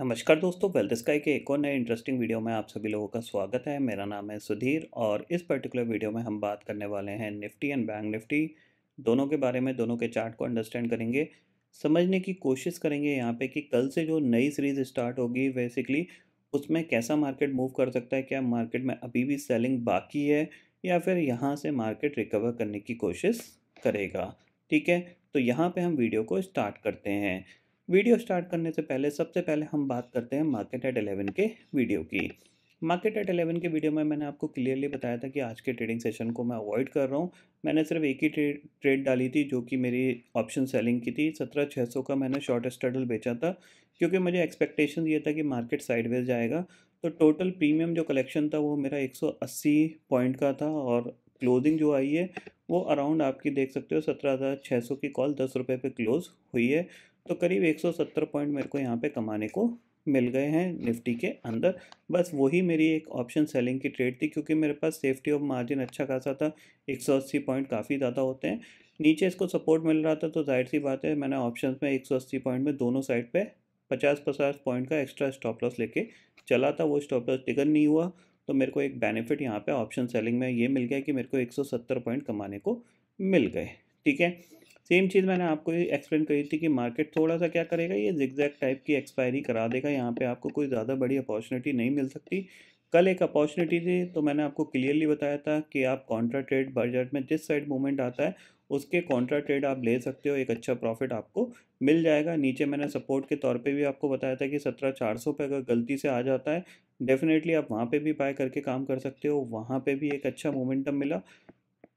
नमस्कार दोस्तों wealth sky के एक और नए इंटरेस्टिंग वीडियो में आप सभी लोगों का स्वागत है मेरा नाम है सुधीर और इस पर्टिकुलर वीडियो में हम बात करने वाले हैं निफ्टी एंड बैंक निफ्टी दोनों के बारे में दोनों के चार्ट को अंडरस्टैंड करेंगे समझने की कोशिश करेंगे यहाँ पे कि कल से जो नई सीरीज़ स्टार्ट होगी बेसिकली उसमें कैसा मार्केट मूव कर सकता है क्या मार्केट में अभी भी सेलिंग बाकी है या फिर यहाँ से मार्केट रिकवर करने की कोशिश करेगा ठीक है तो यहाँ पे हम वीडियो को स्टार्ट करते हैं वीडियो स्टार्ट करने से पहले सबसे पहले हम बात करते हैं मार्केट एट एलेवन के वीडियो की मार्केट एट एलेवन के वीडियो में मैंने आपको क्लियरली बताया था कि आज के ट्रेडिंग सेशन को मैं अवॉइड कर रहा हूँ मैंने सिर्फ एक ही ट्रेड ट्रेड डाली थी जो कि मेरी ऑप्शन सेलिंग की थी सत्रह छः सौ का मैंने शॉर्ट स्टडल बेचा था क्योंकि मुझे एक्सपेक्टेशन ये था कि मार्केट साइडवेज जाएगा तो टोटल प्रीमियम जो कलेक्शन था वो मेरा अस्सी पॉइंट का था और क्लोजिंग जो आई है वो अराउंड आपकी देख सकते हो सत्रह हज़ार छः सौ की कॉल दस रुपये पे क्लोज़ हुई है तो करीब 170 पॉइंट मेरे को यहाँ पे कमाने को मिल गए हैं निफ्टी के अंदर बस वही मेरी एक ऑप्शन सेलिंग की ट्रेड थी क्योंकि मेरे पास सेफ्टी ऑफ मार्जिन अच्छा खासा था 180 पॉइंट काफ़ी ज़्यादा होते हैं नीचे इसको सपोर्ट मिल रहा था तो जाहिर सी बात है मैंने ऑप्शन में अस्सी पॉइंट में दोनों साइड पर पचास पचास पॉइंट का एक्स्ट्रा स्टॉप लॉस लेके चला था वो स्टॉप लॉस टिकन नहीं हुआ तो मेरे को एक बेनिफिट यहाँ पे ऑप्शन सेलिंग में ये मिल गया कि मेरे को 170 पॉइंट कमाने को मिल गए ठीक है सेम चीज़ मैंने आपको ये एक्सप्लेन करी थी कि मार्केट थोड़ा सा क्या करेगा ये जिक्जैक टाइप की एक्सपायरी करा देगा यहाँ पे आपको कोई ज़्यादा बड़ी अपॉर्चुनिटी नहीं मिल सकती कल एक अपॉर्चुनिटी थी तो मैंने आपको क्लियरली बताया था कि आप कॉन्ट्रा ट्रेड बजट में जिस साइड मूवमेंट आता है उसके कॉन्ट्रा ट्रेड आप ले सकते हो एक अच्छा प्रॉफिट आपको मिल जाएगा नीचे मैंने सपोर्ट के तौर पे भी आपको बताया था कि सत्रह चार सौ पे अगर गलती से आ जाता है डेफिनेटली आप वहाँ पे भी बाय करके काम कर सकते हो वहाँ पे भी एक अच्छा मोमेंटम मिला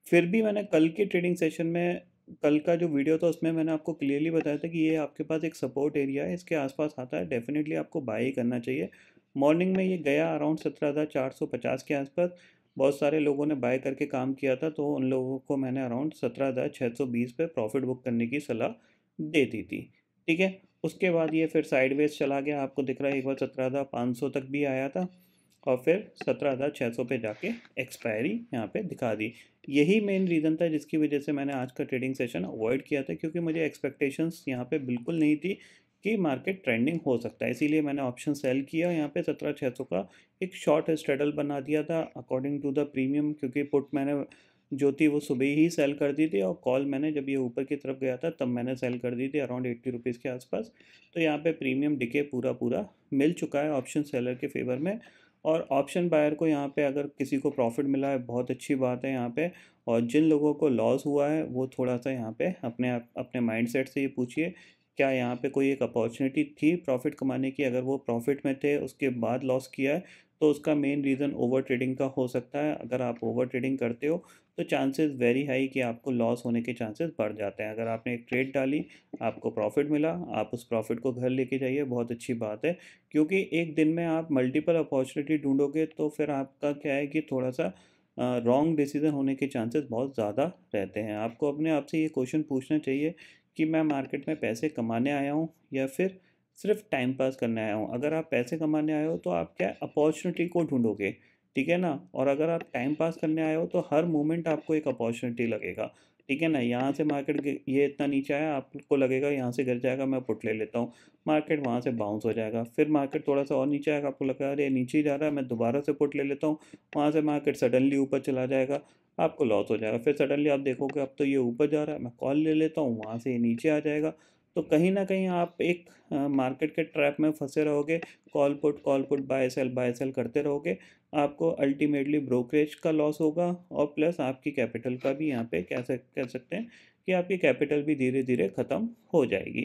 फिर भी मैंने कल के ट्रेडिंग सेशन में कल का जो वीडियो था उसमें मैंने आपको क्लियरली बताया था कि ये आपके पास एक सपोर्ट एरिया है इसके आसपास आता है डेफिनेटली आपको बाय ही करना चाहिए मॉर्निंग में ये गया अराउंड सत्रह हज़ार चार सौ पचास के आसपास बहुत सारे लोगों ने बाय करके काम किया था तो उन लोगों को मैंने अराउंड सत्रह हज़ार छः सौ बीस पे प्रॉफिट बुक करने की सलाह दे दी थी ठीक है उसके बाद ये फिर साइडवेज चला गया आपको दिख रहा है एक बार सत्रह हज़ार पाँच सौ तक भी आया था और फिर सत्रह हज़ार छः सौ पर जाके एक्सपायरी यहाँ पे दिखा दी यही मेन रीज़न था जिसकी वजह से मैंने आज का ट्रेडिंग सेशन अवॉइड किया था क्योंकि मुझे एक्सपेक्टेशंस यहाँ पे बिल्कुल नहीं थी कि मार्केट ट्रेंडिंग हो सकता है इसीलिए मैंने ऑप्शन सेल किया यहाँ पे सत्रह छः सौ का एक शॉर्ट स्ट्रेडल बना दिया था अकॉर्डिंग टू द प्रीमियम क्योंकि पुट मैंने जो थी वो सुबह ही सेल कर दी थी और कॉल मैंने जब ये ऊपर की तरफ गया था तब मैंने सेल कर दी थी अराउंड एट्टी रुपीज़ के आसपास तो यहाँ पे प्रीमियम डिके पूरा पूरा मिल चुका है ऑप्शन सेलर के फेवर में और ऑप्शन बायर को यहाँ पे अगर किसी को प्रॉफिट मिला है बहुत अच्छी बात है यहाँ पे और जिन लोगों को लॉस हुआ है वो थोड़ा सा यहाँ पे अपने अपने माइंड सेट से ये पूछिए क्या यहाँ पे कोई एक अपॉर्चुनिटी थी प्रॉफिट कमाने की अगर वो प्रॉफिट में थे उसके बाद लॉस किया है तो उसका मेन रीज़न ओवर ट्रेडिंग का हो सकता है अगर आप ओवर ट्रेडिंग करते हो तो चांसेस वेरी हाई कि आपको लॉस होने के चांसेस बढ़ जाते हैं अगर आपने एक ट्रेड डाली आपको प्रॉफिट मिला आप उस प्रॉफिट को घर लेके जाइए बहुत अच्छी बात है क्योंकि एक दिन में आप मल्टीपल अपॉर्चुनिटी ढूंढोगे तो फिर आपका क्या है कि थोड़ा सा रॉन्ग डिसीज़न होने के चांसेस बहुत ज़्यादा रहते हैं आपको अपने आप से ये क्वेश्चन पूछना चाहिए कि मैं मार्केट में पैसे कमाने आया हूँ या फिर सिर्फ टाइम पास करने आया हूँ अगर आप पैसे कमाने आए हो तो आप क्या अपॉर्चुनिटी को ढूंढोगे ठीक है ना और अगर आप टाइम पास करने आए हो तो हर मोमेंट आपको एक अपॉर्चुनिटी लगेगा ठीक है ना यहाँ से मार्केट ये इतना नीचे आया आपको लगेगा यहाँ से गिर जाएगा मैं पुट ले लेता हूँ मार्केट वहाँ से बाउंस हो जाएगा फिर मार्केट थोड़ा सा और नीचे आएगा आपको लगेगा अरे नीचे ही जा रहा है मैं दोबारा से पुट ले लेता हूँ वहाँ से मार्केट सडनली ऊपर चला जाएगा आपको लॉस हो जाएगा फिर सडनली आप देखोगे अब तो ये ऊपर जा रहा है मैं कॉल ले लेता हूँ वहाँ से ये नीचे आ जाएगा तो कहीं ना कहीं आप एक मार्केट के ट्रैप में फंसे रहोगे call put call put buy sell buy sell करते रहोगे आपको अल्टीमेटली ब्रोकरेज का लॉस होगा और प्लस आपकी कैपिटल का भी यहाँ पे कह सक कह सकते हैं कि आपकी कैपिटल भी धीरे धीरे ख़त्म हो जाएगी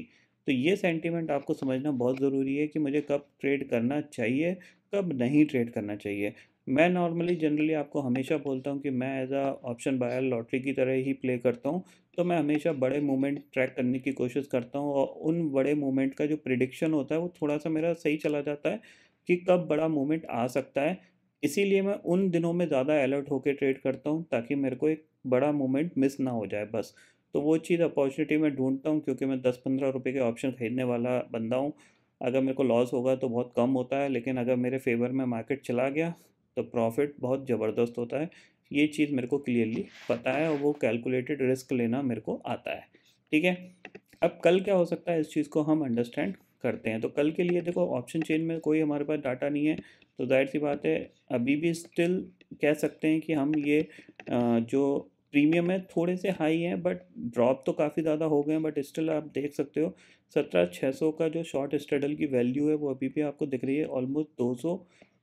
तो ये सेंटीमेंट आपको समझना बहुत ज़रूरी है कि मुझे कब ट्रेड करना चाहिए कब नहीं ट्रेड करना चाहिए मैं नॉर्मली जनरली आपको हमेशा बोलता हूँ कि मैं as a option buyer lottery की तरह ही प्ले करता हूँ तो मैं हमेशा बड़े मूवमेंट ट्रैक करने की कोशिश करता हूँ और उन बड़े मूवमेंट का जो प्रिडिक्शन होता है वो थोड़ा सा मेरा सही चला जाता है कि कब बड़ा मूवमेंट आ सकता है इसीलिए मैं उन दिनों में ज़्यादा अलर्ट होकर ट्रेड करता हूँ ताकि मेरे को एक बड़ा मूवमेंट मिस ना हो जाए बस तो वो चीज़ अपॉर्चुनिटी में ढूंढता हूँ क्योंकि मैं दस पंद्रह रुपये के ऑप्शन खरीदने वाला बंदा हूँ अगर मेरे को लॉस होगा तो बहुत कम होता है लेकिन अगर मेरे फेवर में मार्केट चला गया तो प्रॉफिट बहुत ज़बरदस्त होता है ये चीज़ मेरे को क्लियरली पता है और वो कैलकुलेटेड रिस्क लेना मेरे को आता है ठीक है अब कल क्या हो सकता है इस चीज़ को हम अंडरस्टैंड करते हैं तो कल के लिए देखो ऑप्शन चेन में कोई हमारे पास डाटा नहीं है तो जाहिर सी बात है अभी भी स्टिल कह सकते हैं कि हम ये जो प्रीमियम है थोड़े से हाई हैं बट ड्रॉप तो काफ़ी ज़्यादा हो गए हैं बट स्टिल आप देख सकते हो सत्रह छः सौ का जो शॉर्ट स्टडल की वैल्यू है वो अभी भी आपको दिख रही है ऑलमोस्ट दो सौ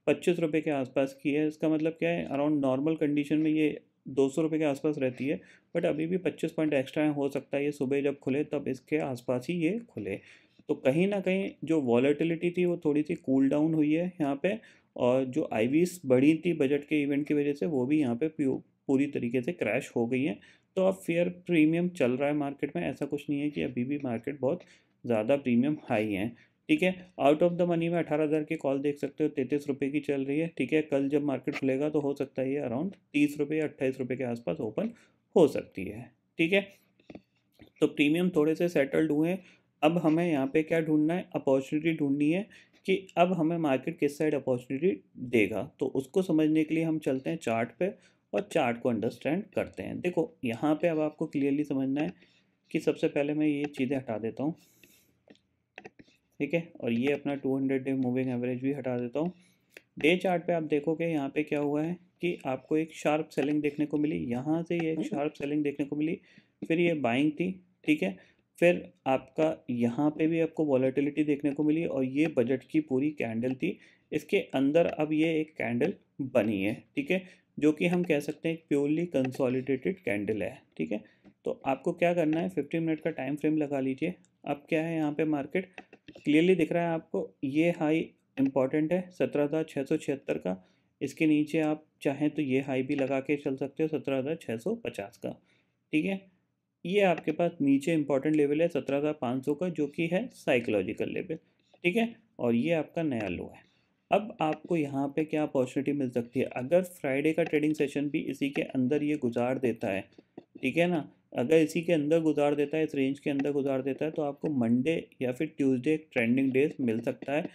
पच्चीस रुपये के आसपास की है इसका मतलब क्या है अराउंड नॉर्मल कंडीशन में ये दो सौ रुपये के आसपास रहती है बट अभी भी पच्चीस पॉइंट एक्स्ट्रा हो सकता है ये सुबह जब खुले तब इसके आसपास ही ये खुले तो कहीं ना कहीं जो वॉलेटिलिटी थी वो थोड़ी सी कूल डाउन हुई है यहाँ पे और जो आईवीस बढ़ी थी बजट के इवेंट की वजह से वो भी यहाँ पे पूरी तरीके से क्रैश हो गई है तो अब फेयर प्रीमियम चल रहा है मार्केट में ऐसा कुछ नहीं है कि अभी भी मार्केट बहुत ज़्यादा प्रीमियम हाई है ठीक है आउट ऑफ द मनी में अठारह हज़ार की कॉल देख सकते हो तैंतीस रुपये की चल रही है ठीक है कल जब मार्केट खुलेगा तो हो सकता है ये अराउंड तीस रुपये या अट्ठाईस रुपये के आसपास ओपन हो सकती है ठीक है तो प्रीमियम थोड़े से सेटल्ड हुए हैं अब हमें यहाँ पे क्या ढूंढना है अपॉर्चुनिटी ढूंढनी है कि अब हमें मार्केट किस साइड अपॉर्चुनिटी देगा तो उसको समझने के लिए हम चलते हैं चार्ट पे और चार्ट को अंडरस्टैंड करते हैं देखो यहाँ पे अब आपको क्लियरली समझना है कि सबसे पहले मैं ये चीज़ें हटा देता हूँ ठीक है और ये अपना two hundred day moving average भी हटा देता हूँ डे चार्ट पे आप देखोगे यहाँ पे क्या हुआ है कि आपको एक शार्प सेलिंग देखने को मिली यहाँ से ये एक शार्प हम्म। सेलिंग देखने को मिली फिर ये बाइंग थी ठीक है फिर आपका यहाँ पे भी आपको वॉलेटिलिटी देखने को मिली और ये बजट की पूरी कैंडल थी इसके अंदर अब ये एक कैंडल बनी है ठीक है जो कि हम कह सकते हैं प्योरली कंसोलिडेटेड कैंडल है ठीक है तो आपको क्या करना है फिफ्टी मिनट का टाइम फ्रेम लगा लीजिए अब क्या है यहाँ पे मार्केट क्लियरली दिख रहा है आपको ये हाई इम्पॉर्टेंट है सत्रह हज़ार छः सौ छिहत्तर का इसके नीचे आप चाहें तो ये हाई भी लगा के चल सकते हो सत्रह हज़ार छः सौ पचास का ठीक है ये आपके पास नीचे इंपॉर्टेंट लेवल है सत्रह हज़ार पाँच सौ का जो कि है साइकोलॉजिकल लेवल ठीक है और ये आपका नया लो है अब आपको यहाँ पे क्या अपॉर्चुनिटी मिल सकती है अगर फ्राइडे का ट्रेडिंग सेशन भी इसी के अंदर ये गुजार देता है ठीक है ना अगर इसी के अंदर गुजार देता है इस रेंज के अंदर गुजार देता है तो आपको मंडे या फिर ट्यूसडे ट्रेंडिंग डेज मिल सकता है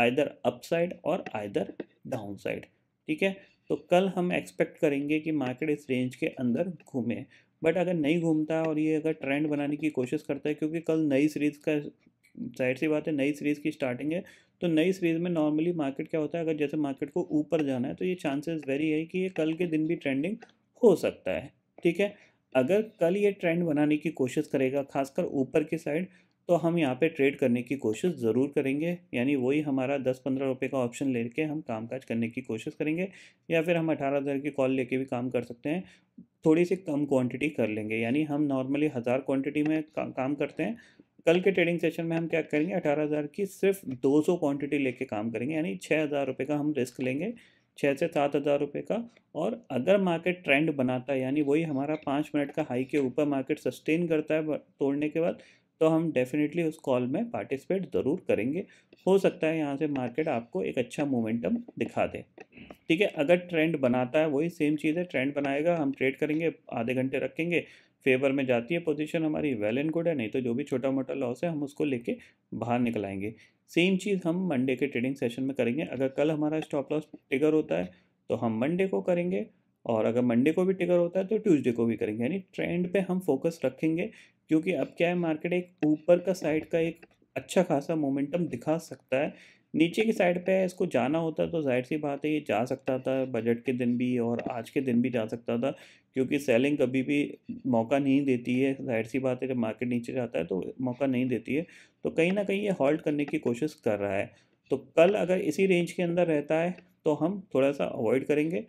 आइधर अपसाइड और आइधर डाउन साइड ठीक है तो कल हम एक्सपेक्ट करेंगे कि मार्केट इस रेंज के अंदर घूमे बट अगर नहीं घूमता और ये अगर ट्रेंड बनाने की कोशिश करता है क्योंकि कल नई सीरीज़ का साइड सी बात है नई सीरीज़ की स्टार्टिंग है तो नई सीरीज़ में नॉर्मली मार्केट क्या होता है अगर जैसे मार्केट को ऊपर जाना है तो ये चांसेस वेरी है कि ये कल के दिन भी ट्रेंडिंग हो सकता है ठीक है अगर कल ये ट्रेंड बनाने की कोशिश करेगा खासकर ऊपर की साइड तो हम यहाँ पे ट्रेड करने की कोशिश ज़रूर करेंगे यानी वही हमारा दस पंद्रह रुपये का ऑप्शन लेके हम कामकाज करने की कोशिश करेंगे या फिर हम अठारह हज़ार की कॉल लेके भी काम कर सकते हैं थोड़ी सी कम क्वांटिटी कर लेंगे यानी हम नॉर्मली हज़ार क्वांटिटी में का, काम करते हैं कल के ट्रेडिंग सेशन में हम क्या करेंगे अठारह हज़ार की सिर्फ दो सौ क्वांटिटी लेके काम करेंगे यानी छः हज़ार रुपये का हम रिस्क लेंगे छः से सात हज़ार रुपये का और अगर मार्केट ट्रेंड बनाता है यानी वही हमारा पाँच मिनट का हाई के ऊपर मार्केट सस्टेन करता है तोड़ने के बाद तो हम डेफिनेटली उस कॉल में पार्टिसिपेट ज़रूर करेंगे हो सकता है यहाँ से मार्केट आपको एक अच्छा मोमेंटम दिखा दे ठीक है अगर ट्रेंड बनाता है वही सेम चीज़ है ट्रेंड बनाएगा हम ट्रेड करेंगे आधे घंटे रखेंगे फेवर में जाती है पोजीशन हमारी वेल एंड गुड है नहीं तो जो भी छोटा मोटा लॉस है हम उसको लेके बाहर निकल आएंगे सेम चीज़ हम मंडे के ट्रेडिंग सेशन में करेंगे अगर कल हमारा स्टॉप लॉस टिगर होता है तो हम मंडे को करेंगे और अगर मंडे को भी टिगर होता है तो ट्यूसडे को भी करेंगे यानी ट्रेंड पे हम फोकस रखेंगे क्योंकि अब क्या है मार्केट एक ऊपर का साइड का एक अच्छा खासा मोमेंटम दिखा सकता है नीचे की साइड पे इसको जाना होता तो जाहिर सी बात है ये जा सकता था बजट के दिन भी और आज के दिन भी जा सकता था क्योंकि सेलिंग कभी भी मौका नहीं देती है जाहिर सी बात है जब मार्केट नीचे जाता है तो मौका नहीं देती है तो कहीं ना कहीं ये हॉल्ट करने की कोशिश कर रहा है तो कल अगर इसी रेंज के अंदर रहता है तो हम थोड़ा सा अवॉइड करेंगे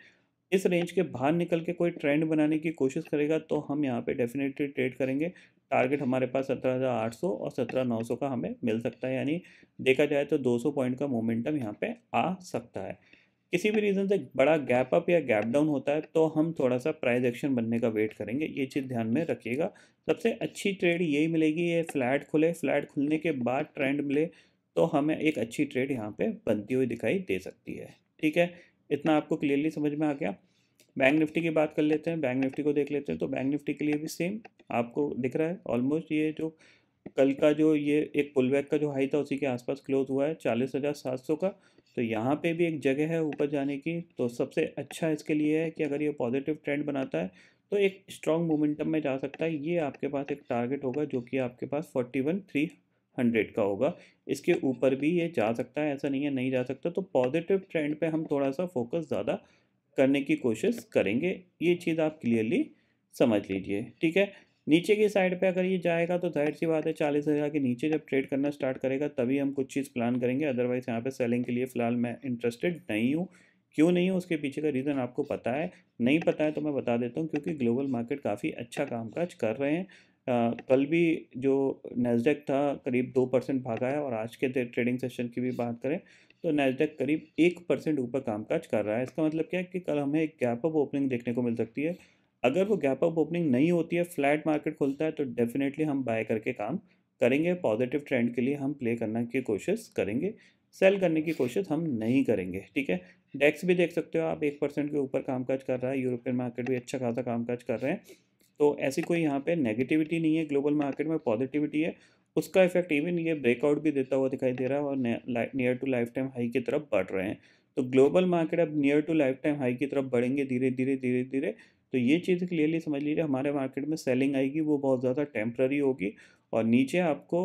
इस रेंज के बाहर निकल के कोई ट्रेंड बनाने की कोशिश करेगा तो हम यहाँ पे डेफिनेटली ट्रेड करेंगे टारगेट हमारे पास सत्रह हज़ार आठ सौ और सत्रह नौ सौ का हमें मिल सकता है यानी देखा जाए तो दो सौ पॉइंट का मोमेंटम यहाँ पे आ सकता है किसी भी रीज़न से बड़ा गैप अप या गैप डाउन होता है तो हम थोड़ा सा प्राइस एक्शन बनने का वेट करेंगे ये चीज़ ध्यान में रखिएगा सबसे अच्छी ट्रेड यही मिलेगी ये फ्लैट खुले फ्लैट खुलने के बाद ट्रेंड मिले तो हमें एक अच्छी ट्रेड यहाँ पर बनती हुई दिखाई दे सकती है ठीक है इतना आपको क्लियरली समझ में आ गया बैंक निफ्टी की बात कर लेते हैं बैंक निफ्टी को देख लेते हैं तो बैंक निफ्टी के लिए भी सेम आपको दिख रहा है ऑलमोस्ट ये जो कल का जो ये एक बैक का जो हाई था उसी के आसपास क्लोज हुआ है चालीस हज़ार सात सौ का तो यहाँ पे भी एक जगह है ऊपर जाने की तो सबसे अच्छा इसके लिए है कि अगर ये पॉजिटिव ट्रेंड बनाता है तो एक स्ट्रॉन्ग मोमेंटम में जा सकता है ये आपके पास एक टारगेट होगा जो कि आपके पास फोर्टी वन थ्री हंड्रेड का होगा इसके ऊपर भी ये जा सकता है ऐसा नहीं है नहीं जा सकता तो पॉजिटिव ट्रेंड पे हम थोड़ा सा फोकस ज़्यादा करने की कोशिश करेंगे ये चीज़ आप क्लियरली समझ लीजिए ठीक है नीचे की साइड पे अगर ये जाएगा तो जाहिर सी बात है चालीस हज़ार के नीचे जब ट्रेड करना स्टार्ट करेगा तभी हम कुछ चीज़ प्लान करेंगे अदरवाइज़ यहाँ पे सेलिंग के लिए फ़िलहाल मैं इंटरेस्टेड नहीं हूँ क्यों नहीं हूँ उसके पीछे का रीज़न आपको पता है नहीं पता है तो मैं बता देता हूँ क्योंकि ग्लोबल मार्केट काफ़ी अच्छा कामकाज कर रहे हैं आ, कल भी जो नेस्डेक था करीब दो परसेंट भागा है और आज के ट्रेडिंग सेशन की भी बात करें तो नैसडेक करीब एक परसेंट ऊपर कामकाज कर रहा है इसका मतलब क्या है कि कल हमें एक गैप अप ओपनिंग देखने को मिल सकती है अगर वो गैप अप ओपनिंग नहीं होती है फ्लैट मार्केट खुलता है तो डेफिनेटली हम बाय करके काम करेंगे पॉजिटिव ट्रेंड के लिए हम प्ले करने की कोशिश करेंगे सेल करने की कोशिश हम नहीं करेंगे ठीक है डेक्स भी देख सकते हो आप एक परसेंट के ऊपर कामकाज कर रहा है यूरोपियन मार्केट भी अच्छा खासा कामकाज कर रहे हैं तो ऐसी कोई यहाँ पे नेगेटिविटी नहीं है ग्लोबल मार्केट में पॉजिटिविटी है उसका इफेक्ट इवन ये ब्रेकआउट भी देता हुआ दिखाई दे रहा है और near to life time high की तरफ बढ़ रहे हैं तो ग्लोबल मार्केट अब near to life time high की तरफ बढ़ेंगे धीरे धीरे धीरे धीरे तो ये चीज़ क्लियरली समझ लीजिए हमारे मार्केट में सेलिंग आएगी वो बहुत ज़्यादा टेम्प्ररी होगी और नीचे आपको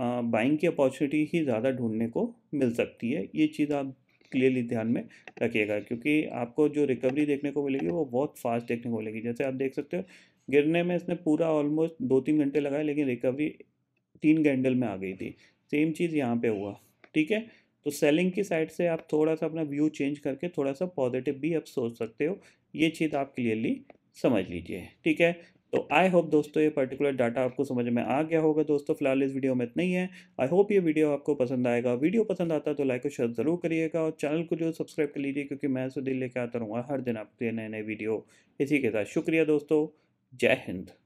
बाइंग की अपॉर्चुनिटी ही ज़्यादा ढूंढने को मिल सकती है ये चीज़ आप क्लियरली ध्यान में रखिएगा क्योंकि आपको जो रिकवरी देखने को मिलेगी वो बहुत फास्ट देखने को मिलेगी जैसे आप देख सकते हो गिरने में इसने पूरा ऑलमोस्ट दो तीन घंटे लगाए लेकिन रिकवरी तीन कैंडल में आ गई थी सेम चीज़ यहाँ पे हुआ ठीक है तो सेलिंग की साइड से आप थोड़ा सा अपना व्यू चेंज करके थोड़ा सा पॉजिटिव भी आप सोच सकते हो ये चीज़ आप क्लियरली समझ लीजिए ठीक है तो आई होप दोस्तों ये पर्टिकुलर डाटा आपको समझ में आ गया होगा दोस्तों फिलहाल इस वीडियो में इतना ही है आई होप ये वीडियो आपको पसंद आएगा वीडियो पसंद आता है तो लाइक और शेयर ज़रूर करिएगा और चैनल को जो सब्सक्राइब कर लीजिए क्योंकि मैं सुधीर लेके आता रहूँगा हर दिन आपके नए नए वीडियो इसी के साथ शुक्रिया दोस्तों जय हिंद